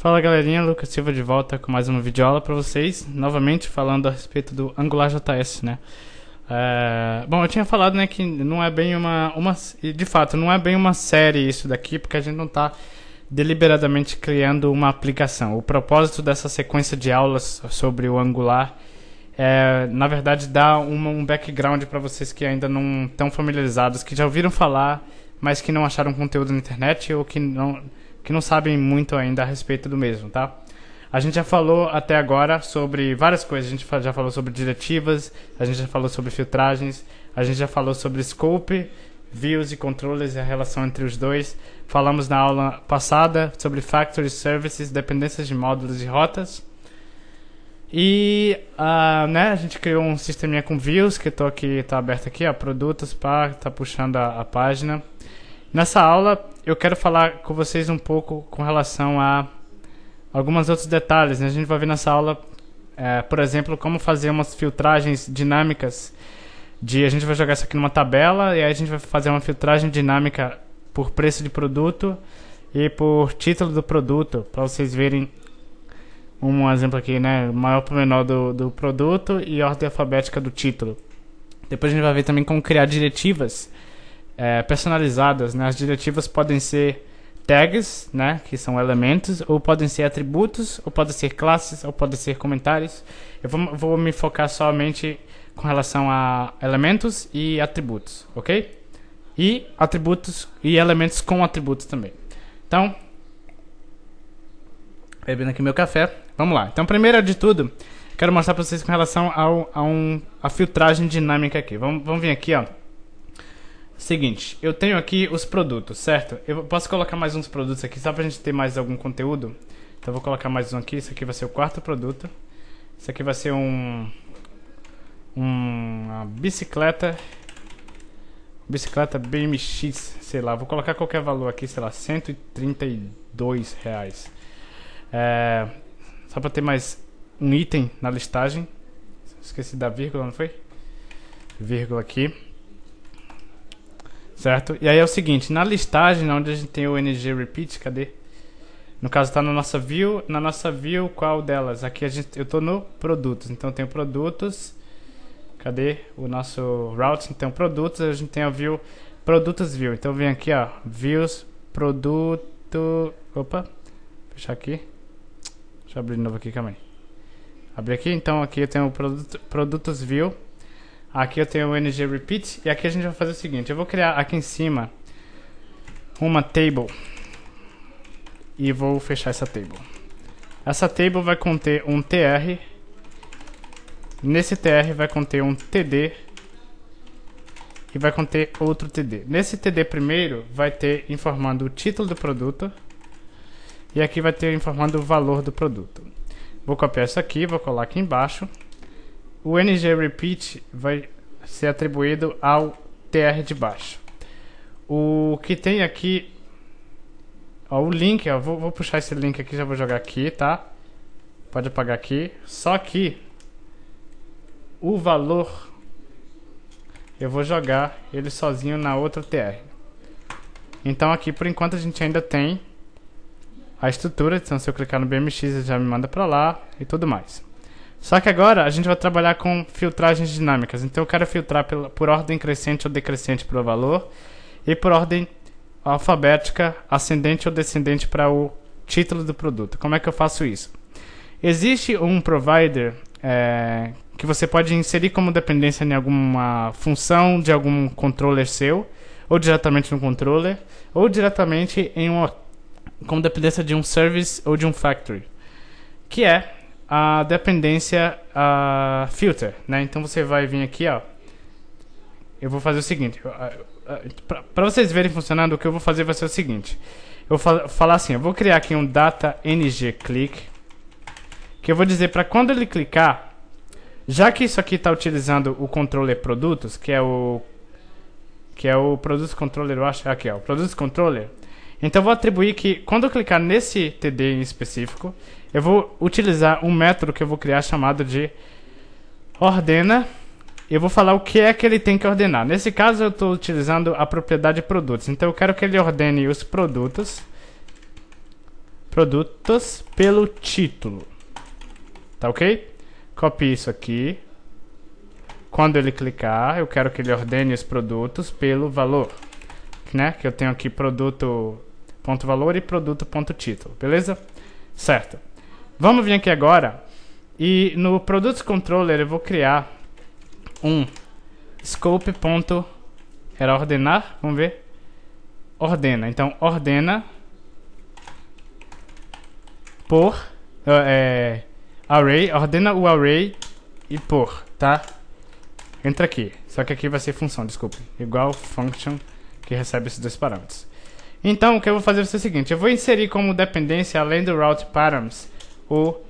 Fala galerinha, Lucas Silva de volta com mais uma videoaula para vocês, novamente falando a respeito do Angular JS, né? É... Bom, eu tinha falado né, que não é bem uma, uma. De fato, não é bem uma série isso daqui, porque a gente não está deliberadamente criando uma aplicação. O propósito dessa sequência de aulas sobre o Angular é, na verdade, dar um background para vocês que ainda não estão familiarizados, que já ouviram falar, mas que não acharam conteúdo na internet ou que não que não sabem muito ainda a respeito do mesmo, tá? A gente já falou até agora sobre várias coisas. A gente já falou sobre diretivas, a gente já falou sobre filtragens, a gente já falou sobre scope, views e controles e a relação entre os dois. Falamos na aula passada sobre factory services, dependências de módulos e rotas. E uh, né, a gente criou um sisteminha com views que tô aqui, tá aberto aqui, ó, produtos, pá, tá puxando a, a página. Nessa aula, eu quero falar com vocês um pouco com relação a alguns outros detalhes. Né? A gente vai ver nessa aula, é, por exemplo, como fazer umas filtragens dinâmicas. De, a gente vai jogar isso aqui numa tabela e aí a gente vai fazer uma filtragem dinâmica por preço de produto e por título do produto, para vocês verem um exemplo aqui, né? Maior para menor do, do produto e ordem alfabética do título. Depois a gente vai ver também como criar diretivas é, personalizadas. Né? As diretivas podem ser tags, né, que são elementos, ou podem ser atributos, ou podem ser classes, ou podem ser comentários. Eu vou, vou me focar somente com relação a elementos e atributos, ok? E atributos e elementos com atributos também. Então, bebendo aqui meu café, vamos lá. Então, primeiro de tudo, quero mostrar para vocês com relação ao, a um, a filtragem dinâmica aqui. Vamos, vamos vir aqui, ó. Seguinte, eu tenho aqui os produtos, certo? Eu posso colocar mais uns produtos aqui só pra gente ter mais algum conteúdo. Então vou colocar mais um aqui, isso aqui vai ser o quarto produto. Isso aqui vai ser um um uma bicicleta bicicleta BMX, sei lá, vou colocar qualquer valor aqui, sei lá, 132 reais. É, só pra ter mais um item na listagem. Esqueci da vírgula, não foi? Vírgula aqui. Certo? E aí é o seguinte, na listagem né, onde a gente tem o ng repeat, cadê? No caso está na nossa view, na nossa view qual delas? Aqui a gente, eu estou no produtos, então tem produtos. Cadê o nosso route? Então produtos, a gente tem a view produtos view. Então vem aqui, ó, views produto, opa. Fechar aqui. Deixa eu abrir de novo aqui, calma aí. Abrir aqui, então aqui eu tenho o produto, produtos view. Aqui eu tenho o ng repeat e aqui a gente vai fazer o seguinte, eu vou criar aqui em cima uma table e vou fechar essa table. Essa table vai conter um tr, nesse tr vai conter um td e vai conter outro td. Nesse td primeiro vai ter informando o título do produto e aqui vai ter informando o valor do produto. Vou copiar isso aqui, vou colar aqui embaixo o ng repeat vai ser atribuído ao tr de baixo. O que tem aqui, ó, o link, ó, vou, vou puxar esse link aqui, já vou jogar aqui, tá? Pode apagar aqui. Só que o valor eu vou jogar ele sozinho na outra TR. Então aqui por enquanto a gente ainda tem a estrutura, então se eu clicar no BMX ele já me manda para lá e tudo mais. Só que agora a gente vai trabalhar com filtragens dinâmicas. Então eu quero filtrar por ordem crescente ou decrescente para o valor e por ordem alfabética ascendente ou descendente para o título do produto. Como é que eu faço isso? Existe um provider é, que você pode inserir como dependência em alguma função de algum controller seu, ou diretamente no controller, ou diretamente em uma, como dependência de um service ou de um factory, que é a dependência a filter, né? Então você vai vir aqui, ó. Eu vou fazer o seguinte, para vocês verem funcionando, o que eu vou fazer vai ser o seguinte. Eu vou falar assim, eu vou criar aqui um data ng click que eu vou dizer para quando ele clicar, já que isso aqui está utilizando o controller produtos, que é o que é o produtos controller, eu acho, aqui ó, o produtos controller, então eu vou atribuir que quando eu clicar nesse TD em específico, eu vou utilizar um método que eu vou criar chamado de ordena. Eu vou falar o que é que ele tem que ordenar. Nesse caso eu estou utilizando a propriedade produtos. Então eu quero que ele ordene os produtos produtos pelo título. Tá ok? Copie isso aqui. Quando ele clicar, eu quero que ele ordene os produtos pelo valor. Né? Que eu tenho aqui produto ponto valor e produto ponto título, beleza? Certo. Vamos vir aqui agora e no produtos controller eu vou criar um scope ponto era ordenar, vamos ver. Ordena. Então ordena por uh, é, array, ordena o array e por, tá? Entra aqui. Só que aqui vai ser função, desculpe Igual function que recebe esses dois parâmetros. Então, o que eu vou fazer é o seguinte. Eu vou inserir como dependência, além do route params, o, uh,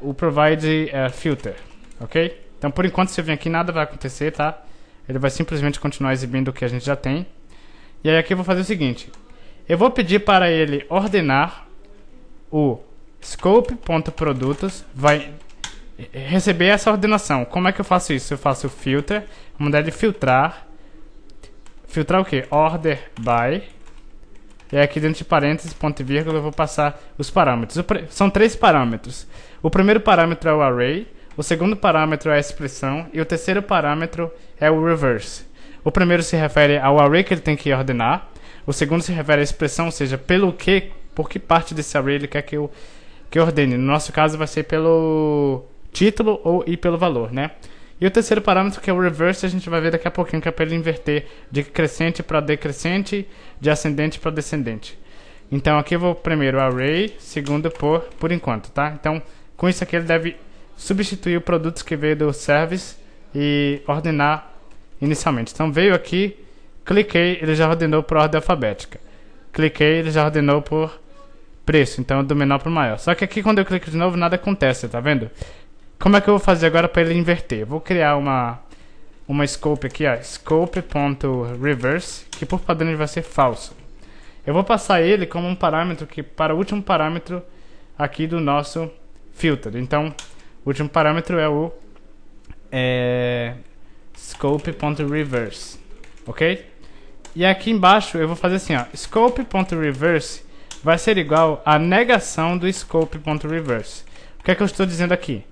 o provide uh, filter, ok? Então, por enquanto, se eu vir aqui, nada vai acontecer, tá? Ele vai simplesmente continuar exibindo o que a gente já tem. E aí aqui eu vou fazer o seguinte. Eu vou pedir para ele ordenar o scope.produtos, vai receber essa ordenação. Como é que eu faço isso? Eu faço o filter, mandar ele filtrar. Filtrar o que? Order by e aqui dentro de parênteses, ponto e vírgula, eu vou passar os parâmetros. São três parâmetros. O primeiro parâmetro é o array, o segundo parâmetro é a expressão e o terceiro parâmetro é o reverse. O primeiro se refere ao array que ele tem que ordenar, o segundo se refere à expressão, ou seja, pelo que, por que parte desse array ele quer que eu, que ordene. No nosso caso vai ser pelo título ou e pelo valor, né? E o terceiro parâmetro, que é o reverse, a gente vai ver daqui a pouquinho, que é para ele inverter de crescente para decrescente, de ascendente para descendente. Então aqui eu vou primeiro array, segundo por, por enquanto, tá? Então com isso aqui ele deve substituir o produto que veio do service e ordenar inicialmente. Então veio aqui, cliquei, ele já ordenou por ordem alfabética. Cliquei, ele já ordenou por preço, então do menor para o maior. Só que aqui quando eu clico de novo nada acontece, tá vendo? Como é que eu vou fazer agora para ele inverter? vou criar uma, uma scope aqui, ó, scope.reverse, que por padrão ele vai ser falso. Eu vou passar ele como um parâmetro que para o último parâmetro aqui do nosso filter. Então, o último parâmetro é o é, scope.reverse, ok? E aqui embaixo eu vou fazer assim, ó, scope.reverse vai ser igual a negação do scope.reverse. O que é que eu estou dizendo aqui?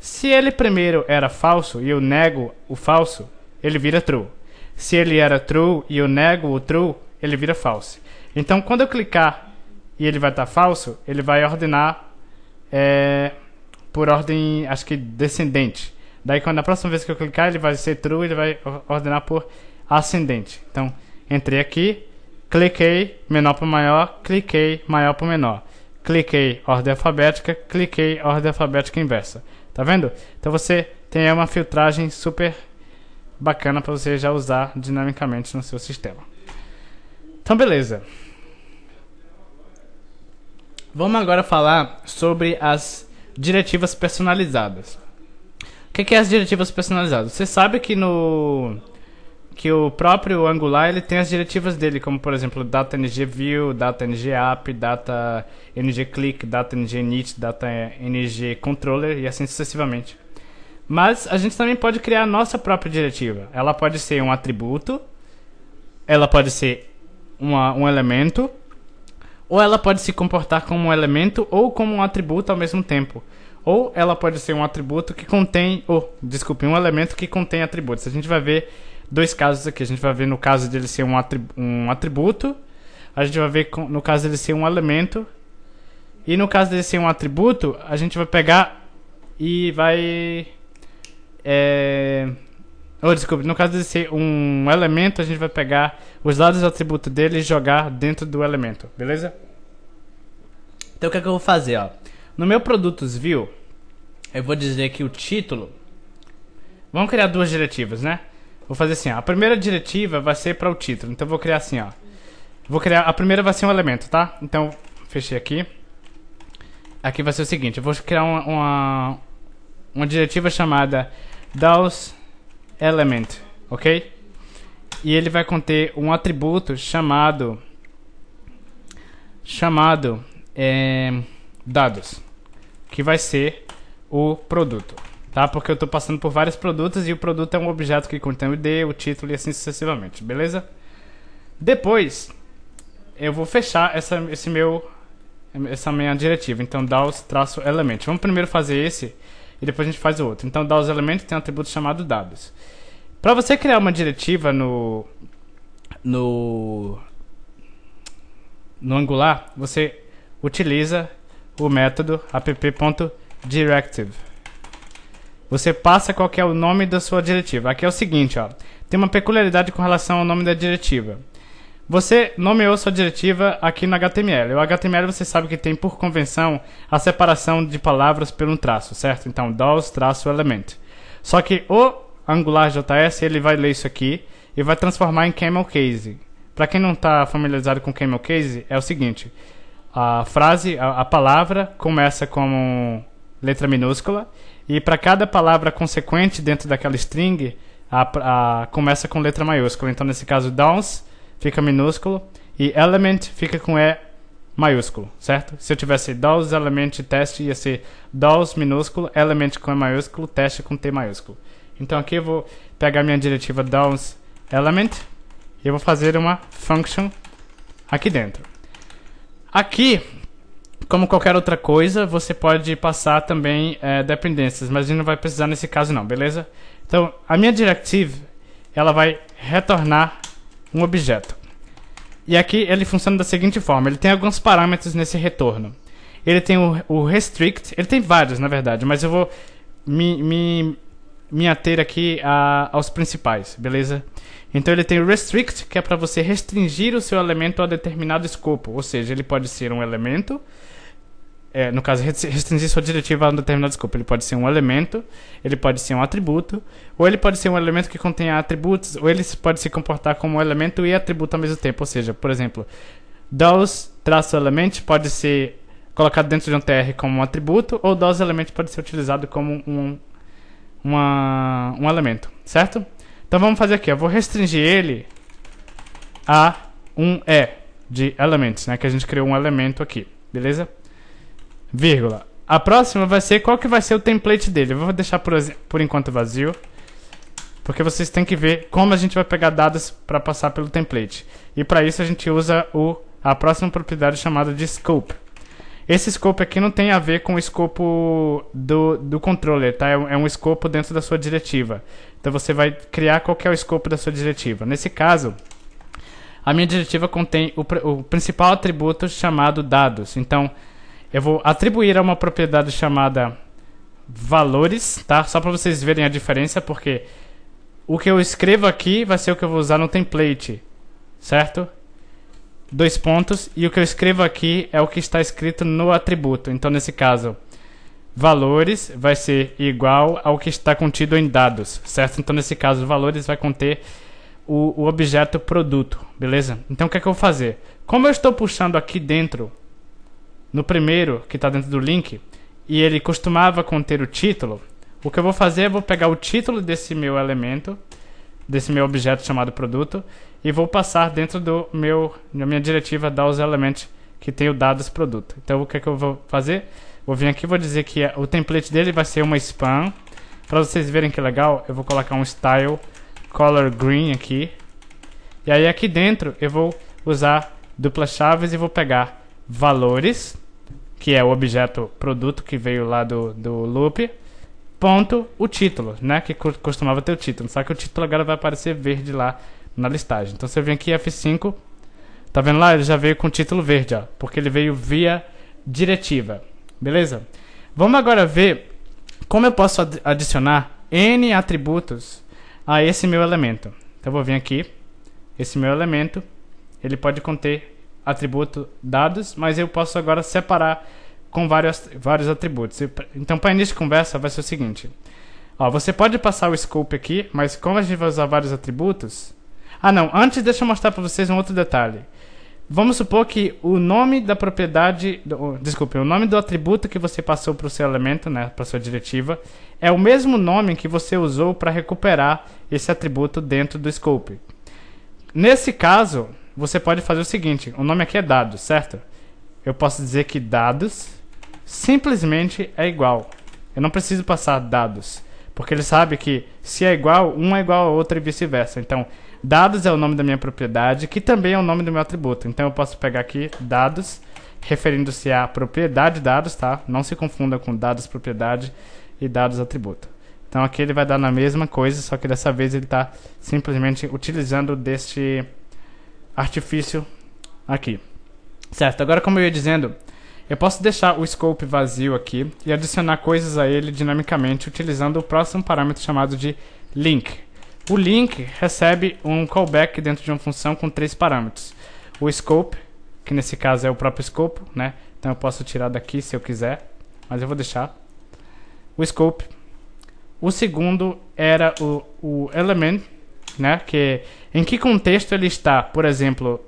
Se ele primeiro era falso e eu nego o falso, ele vira true. Se ele era true e eu nego o true, ele vira false. Então, quando eu clicar e ele vai estar falso, ele vai ordenar é, por ordem, acho que descendente. Daí, quando a próxima vez que eu clicar, ele vai ser true, ele vai ordenar por ascendente. Então, entrei aqui, cliquei, menor para maior, cliquei, maior para menor. Cliquei, ordem alfabética, cliquei, ordem alfabética inversa. Tá vendo? Então você tem uma filtragem super bacana para você já usar dinamicamente no seu sistema. Então, beleza. Vamos agora falar sobre as diretivas personalizadas. O que, é as diretivas personalizadas? Você sabe que no que o próprio Angular ele tem as diretivas dele, como por exemplo data ng view, data ng app, data ng click, data ng init, data ng controller e assim sucessivamente. Mas a gente também pode criar a nossa própria diretiva. Ela pode ser um atributo, ela pode ser uma, um elemento, ou ela pode se comportar como um elemento ou como um atributo ao mesmo tempo ou ela pode ser um atributo que contém, ou oh, desculpe, um elemento que contém atributos. A gente vai ver dois casos aqui. A gente vai ver no caso dele ser um, atributo, um atributo a gente vai ver no caso dele ser um elemento. E no caso dele ser um atributo, a gente vai pegar e vai. É... Oh, desculpe, no caso dele ser um elemento, a gente vai pegar os dados do atributo dele e jogar dentro do elemento, beleza? Então o que, é que eu vou fazer? Ó? No meu produtos view, eu vou dizer que o título. Vamos criar duas diretivas, né? Vou fazer assim, ó. A primeira diretiva vai ser para o título. Então, eu vou criar assim, ó. Vou criar... A primeira vai ser um elemento, tá? Então, fechei aqui. Aqui vai ser o seguinte. Eu vou criar uma... Uma, uma diretiva chamada DAOS Element, ok? E ele vai conter um atributo chamado... Chamado... É, dados. Que vai ser o produto tá? Porque eu estou passando por vários produtos e o produto é um objeto que contém o ID, o título e assim sucessivamente, beleza? Depois, eu vou fechar essa, esse meu, essa minha diretiva. Então, DAOS traço element. Vamos primeiro fazer esse e depois a gente faz o outro. Então, DAOS element tem um atributo chamado dados. Para você criar uma diretiva no no no Angular, você utiliza o método app.directive. Você passa qual é o nome da sua diretiva. Aqui é o seguinte, ó. Tem uma peculiaridade com relação ao nome da diretiva. Você nomeou sua diretiva aqui no HTML. O HTML você sabe que tem por convenção a separação de palavras pelo um traço, certo? Então, DOS traço element. Só que o AngularJS ele vai ler isso aqui e vai transformar em camel case. Para quem não está familiarizado com camel case, é o seguinte: a frase, a, a palavra começa com letra minúscula e para cada palavra consequente dentro daquela string, a, a, começa com letra maiúscula. Então, nesse caso, downs fica minúsculo e element fica com E maiúsculo, certo? Se eu tivesse downs element, teste, ia ser downs minúsculo, element com E maiúsculo, teste com T maiúsculo. Então aqui eu vou pegar minha diretiva downs element e eu vou fazer uma function aqui dentro. Aqui como qualquer outra coisa, você pode passar também é, dependências, mas a gente não vai precisar nesse caso não, beleza? Então, a minha directive, ela vai retornar um objeto. E aqui ele funciona da seguinte forma, ele tem alguns parâmetros nesse retorno. Ele tem o, o restrict, ele tem vários na verdade, mas eu vou me, me, me ater aqui a, aos principais, beleza? Então ele tem o restrict, que é para você restringir o seu elemento a determinado escopo, ou seja, ele pode ser um elemento, é, no caso, restringir sua diretiva a um determinado escopo. Ele pode ser um elemento, ele pode ser um atributo, ou ele pode ser um elemento que contém atributos, ou ele pode se comportar como um elemento e atributo ao mesmo tempo. Ou seja, por exemplo, DOS element elementos pode ser colocado dentro de um TR como um atributo, ou DOS element pode ser utilizado como um, uma, um elemento, certo? Então vamos fazer aqui, eu vou restringir ele a um E de elementos, né? Que a gente criou um elemento aqui, beleza? vírgula. A próxima vai ser qual que vai ser o template dele. Eu vou deixar por, por enquanto vazio. Porque vocês têm que ver como a gente vai pegar dados para passar pelo template. E para isso a gente usa o, a próxima propriedade chamada de scope. Esse scope aqui não tem a ver com o escopo do, do controller, tá? É um, é um escopo dentro da sua diretiva. Então você vai criar qual é o escopo da sua diretiva. Nesse caso, a minha diretiva contém o, o principal atributo chamado dados. Então, eu vou atribuir a uma propriedade chamada valores, tá? Só para vocês verem a diferença, porque o que eu escrevo aqui vai ser o que eu vou usar no template, certo? Dois pontos, e o que eu escrevo aqui é o que está escrito no atributo. Então, nesse caso, valores vai ser igual ao que está contido em dados, certo? Então, nesse caso, valores vai conter o, o objeto produto, beleza? Então, o que é que eu vou fazer? Como eu estou puxando aqui dentro no primeiro, que está dentro do link, e ele costumava conter o título, o que eu vou fazer é vou pegar o título desse meu elemento, desse meu objeto chamado produto, e vou passar dentro do meu, da minha diretiva dar os elementos que tem o dados produto. Então o que, é que eu vou fazer? Vou vir aqui vou dizer que o template dele vai ser uma span. Para vocês verem que legal, eu vou colocar um style color green aqui. E aí aqui dentro eu vou usar dupla chaves e vou pegar valores, que é o objeto produto que veio lá do, do loop, ponto o título, né? Que costumava ter o título. Só que o título agora vai aparecer verde lá na listagem. Então se eu venho aqui F5, tá vendo lá? Ele já veio com o título verde, ó, porque ele veio via diretiva. Beleza? Vamos agora ver como eu posso adicionar n atributos a esse meu elemento. Então eu vou vir aqui, esse meu elemento, ele pode conter atributo dados, mas eu posso agora separar com vários, vários atributos. Então, para início de conversa, vai ser o seguinte. Ó, você pode passar o scope aqui, mas como a gente vai usar vários atributos... Ah, não. Antes, deixa eu mostrar para vocês um outro detalhe. Vamos supor que o nome da propriedade... Do, desculpe, o nome do atributo que você passou para o seu elemento, né, para sua diretiva, é o mesmo nome que você usou para recuperar esse atributo dentro do scope. Nesse caso, você pode fazer o seguinte: o nome aqui é dados, certo? Eu posso dizer que dados simplesmente é igual. Eu não preciso passar dados, porque ele sabe que se é igual, um é igual à outro e vice-versa. Então, dados é o nome da minha propriedade, que também é o nome do meu atributo. Então, eu posso pegar aqui dados, referindo-se à propriedade dados, tá? Não se confunda com dados propriedade e dados atributo. Então, aqui ele vai dar na mesma coisa, só que dessa vez ele está simplesmente utilizando deste artifício aqui. Certo, agora como eu ia dizendo, eu posso deixar o scope vazio aqui e adicionar coisas a ele dinamicamente utilizando o próximo parâmetro chamado de link. O link recebe um callback dentro de uma função com três parâmetros. O scope, que nesse caso é o próprio scope, né? Então eu posso tirar daqui se eu quiser, mas eu vou deixar. O scope. O segundo era o, o element, né? Que em que contexto ele está, por exemplo,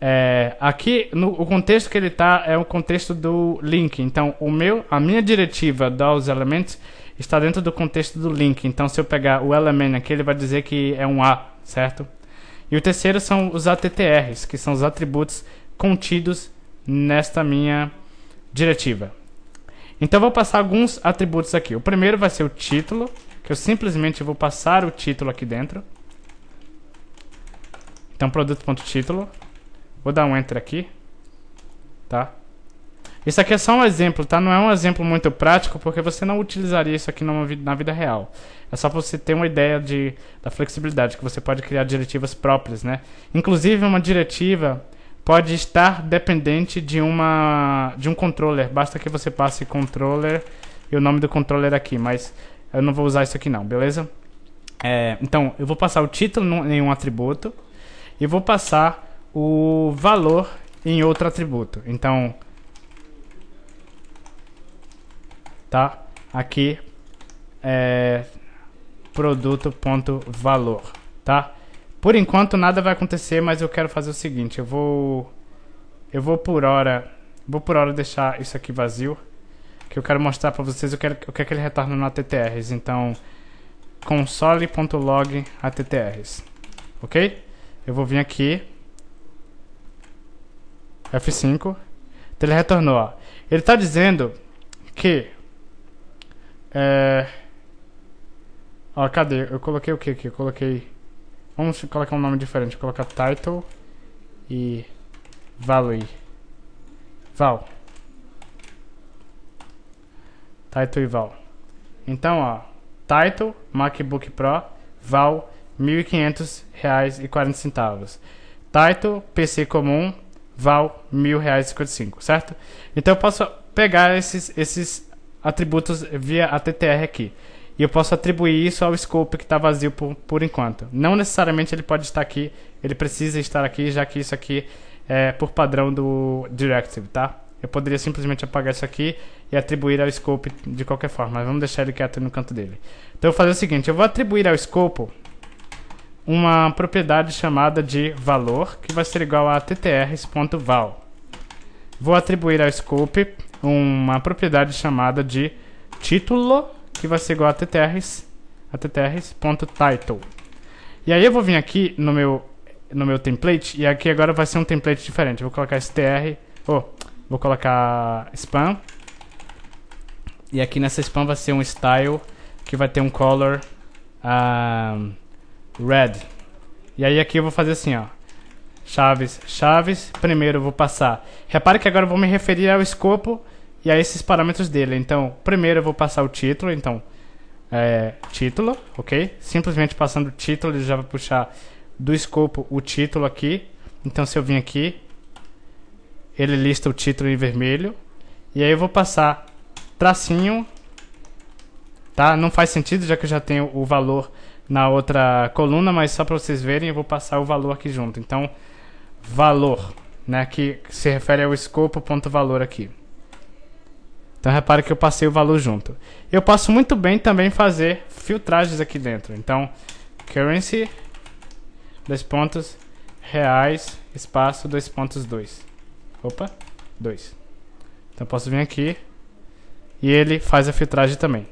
é, aqui no o contexto que ele está é o contexto do link. Então o meu, a minha diretiva os elementos está dentro do contexto do link. Então se eu pegar o element aqui, ele vai dizer que é um A, certo? E o terceiro são os ATTRs, que são os atributos contidos nesta minha diretiva. Então vou passar alguns atributos aqui. O primeiro vai ser o título, que eu simplesmente vou passar o título aqui dentro. Então, produto.título. Vou dar um enter aqui. Tá? Isso aqui é só um exemplo, tá? Não é um exemplo muito prático, porque você não utilizaria isso aqui na vida real. É só para você ter uma ideia de, da flexibilidade, que você pode criar diretivas próprias, né? Inclusive, uma diretiva pode estar dependente de, uma, de um controller. Basta que você passe controller e o nome do controller aqui, mas eu não vou usar isso aqui não, beleza? É, então, eu vou passar o título em um atributo, e vou passar o valor em outro atributo. Então, tá? Aqui é produto.valor, tá? Por enquanto nada vai acontecer, mas eu quero fazer o seguinte, eu vou eu vou por hora, vou por hora deixar isso aqui vazio, que eu quero mostrar para vocês, eu quero que é que ele retorna no ATTRs, então console.log ATTRs. OK? Eu vou vir aqui. F5. Então ele retornou, ó. Ele está dizendo que... É... Ó, cadê? Eu coloquei o que aqui? Eu coloquei... Vamos colocar um nome diferente. colocar title e value. Val. Title e val. Então, ó. Title, MacBook Pro, val, R$ 1.500,40. Title, PC comum, val R$ 1.000,55, certo? Então eu posso pegar esses, esses atributos via TTR aqui. E eu posso atribuir isso ao scope que está vazio por, por enquanto. Não necessariamente ele pode estar aqui, ele precisa estar aqui, já que isso aqui é por padrão do directive, tá? Eu poderia simplesmente apagar isso aqui e atribuir ao scope de qualquer forma. Mas vamos deixar ele quieto no canto dele. Então eu vou fazer o seguinte, eu vou atribuir ao scope uma propriedade chamada de valor, que vai ser igual a ttrs.val. Vou atribuir ao scope uma propriedade chamada de título, que vai ser igual a ttrs, a ttrs.title. E aí eu vou vir aqui no meu, no meu template, e aqui agora vai ser um template diferente. Vou colocar str, oh, vou colocar spam, e aqui nessa spam vai ser um style, que vai ter um color... Um, ah, red. E aí aqui eu vou fazer assim, ó. Chaves, chaves, primeiro eu vou passar. Repare que agora eu vou me referir ao escopo e a esses parâmetros dele. Então, primeiro eu vou passar o título, então, é, título, ok? Simplesmente passando o título, ele já vai puxar do escopo o título aqui. Então, se eu vim aqui, ele lista o título em vermelho. E aí eu vou passar tracinho, tá? Não faz sentido, já que eu já tenho o valor na outra coluna, mas só para vocês verem, eu vou passar o valor aqui junto. Então, valor, né, que se refere ao escopo ponto valor aqui. Então repare que eu passei o valor junto. Eu posso muito bem também fazer filtragens aqui dentro. Então, currency, dois pontos, reais, espaço, dois pontos, dois. Opa, dois. Então posso vir aqui e ele faz a filtragem também,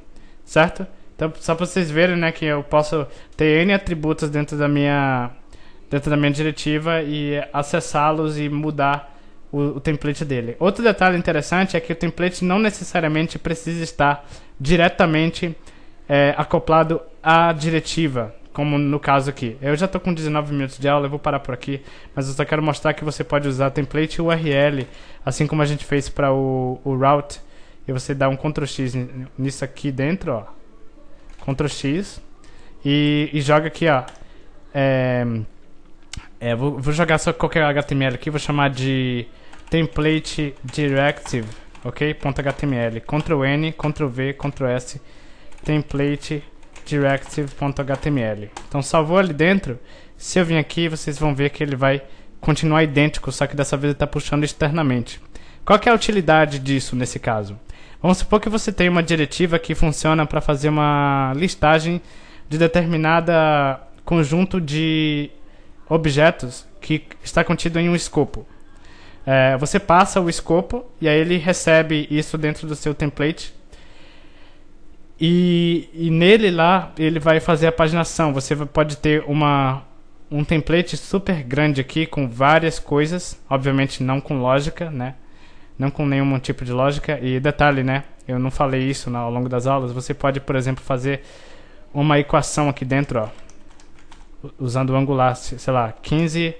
certo? Então, só para vocês verem, né, que eu posso ter N atributos dentro da minha dentro da minha diretiva e acessá-los e mudar o, o, template dele. Outro detalhe interessante é que o template não necessariamente precisa estar diretamente é, acoplado à diretiva, como no caso aqui. Eu já estou com 19 minutos de aula, eu vou parar por aqui, mas eu só quero mostrar que você pode usar template URL, assim como a gente fez para o, o route, e você dá um Ctrl X nisso aqui dentro, ó Ctrl X e, e joga aqui, ó. É, é, vou, vou jogar só qualquer HTML aqui, vou chamar de template directive, ok? Ponto .html. Ctrl N, Ctrl V, Ctrl S, template directive.html. Então salvou ali dentro. Se eu vir aqui, vocês vão ver que ele vai continuar idêntico, só que dessa vez ele está puxando externamente. Qual é a utilidade disso nesse caso? Vamos supor que você tem uma diretiva que funciona para fazer uma listagem de determinada conjunto de objetos que está contido em um escopo. É, você passa o escopo e aí ele recebe isso dentro do seu template. E, e nele lá ele vai fazer a paginação. Você pode ter uma, um template super grande aqui com várias coisas, obviamente não com lógica, né? não com nenhum tipo de lógica. E detalhe, né? Eu não falei isso ao longo das aulas. Você pode, por exemplo, fazer uma equação aqui dentro, ó, usando o angular, sei lá, 15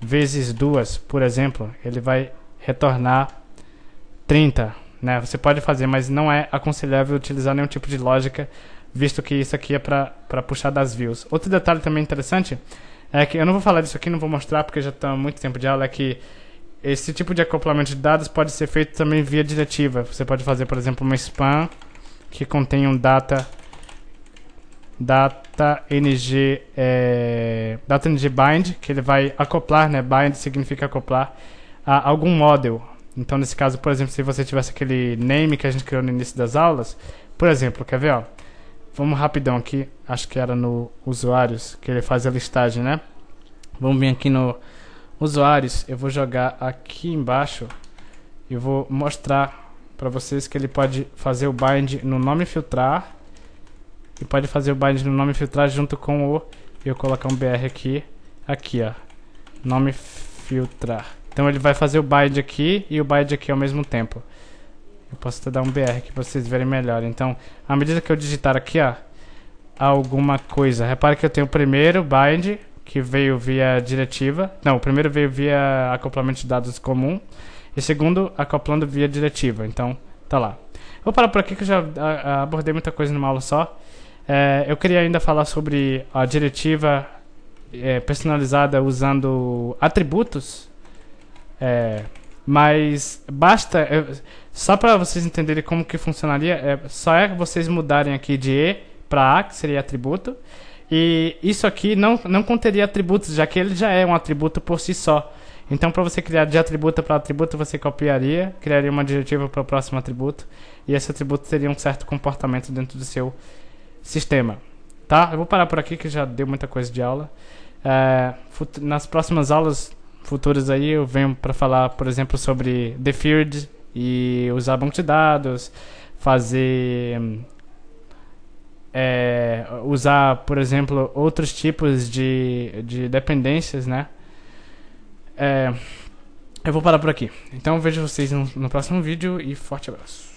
vezes 2, por exemplo, ele vai retornar 30, né? Você pode fazer, mas não é aconselhável utilizar nenhum tipo de lógica, visto que isso aqui é para puxar das views. Outro detalhe também interessante é que eu não vou falar disso aqui, não vou mostrar porque já está muito tempo de aula, é que esse tipo de acoplamento de dados pode ser feito também via diretiva. Você pode fazer, por exemplo, uma spam que contém um data data ng é, data ng bind que ele vai acoplar, né? Bind significa acoplar a algum model. Então, nesse caso, por exemplo, se você tivesse aquele name que a gente criou no início das aulas, por exemplo, quer ver, ó? Vamos rapidão aqui, acho que era no usuários que ele faz a listagem, né? Vamos vir aqui no usuários, eu vou jogar aqui embaixo e vou mostrar para vocês que ele pode fazer o bind no nome filtrar e pode fazer o bind no nome filtrar junto com o eu colocar um br aqui aqui ó nome filtrar então ele vai fazer o bind aqui e o bind aqui ao mesmo tempo eu posso até dar um br que vocês verem melhor então à medida que eu digitar aqui ó alguma coisa repare que eu tenho o primeiro bind que veio via diretiva. Não, o primeiro veio via acoplamento de dados comum e segundo acoplando via diretiva. Então, tá lá. Vou parar por aqui que eu já abordei muita coisa numa aula só. É, eu queria ainda falar sobre a diretiva é, personalizada usando atributos, é, mas basta eu, só para vocês entenderem como que funcionaria. É, só é vocês mudarem aqui de e para a que seria atributo. E isso aqui não, não conteria atributos, já que ele já é um atributo por si só. Então, para você criar de atributo para atributo, você copiaria, criaria uma diretiva para o próximo atributo, e esse atributo teria um certo comportamento dentro do seu sistema. Tá? Eu vou parar por aqui que já deu muita coisa de aula. É, nas próximas aulas futuras aí, eu venho para falar, por exemplo, sobre the field e usar banco de dados, fazer hum, é, usar, por exemplo, outros tipos de, de dependências, né? É, eu vou parar por aqui. Então vejo vocês no, no próximo vídeo e forte abraço.